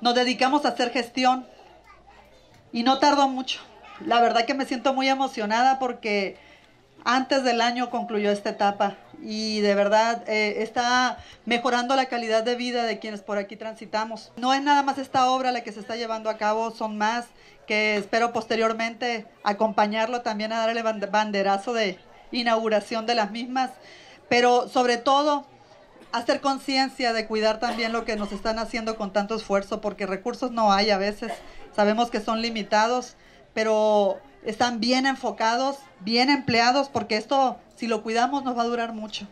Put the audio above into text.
nos dedicamos a hacer gestión y no tardó mucho. La verdad que me siento muy emocionada porque antes del año concluyó esta etapa y de verdad eh, está mejorando la calidad de vida de quienes por aquí transitamos. No es nada más esta obra la que se está llevando a cabo, son más que espero posteriormente acompañarlo también a darle banderazo de inauguración de las mismas, pero sobre todo hacer conciencia de cuidar también lo que nos están haciendo con tanto esfuerzo, porque recursos no hay a veces, sabemos que son limitados, pero están bien enfocados, bien empleados, porque esto, si lo cuidamos, nos va a durar mucho.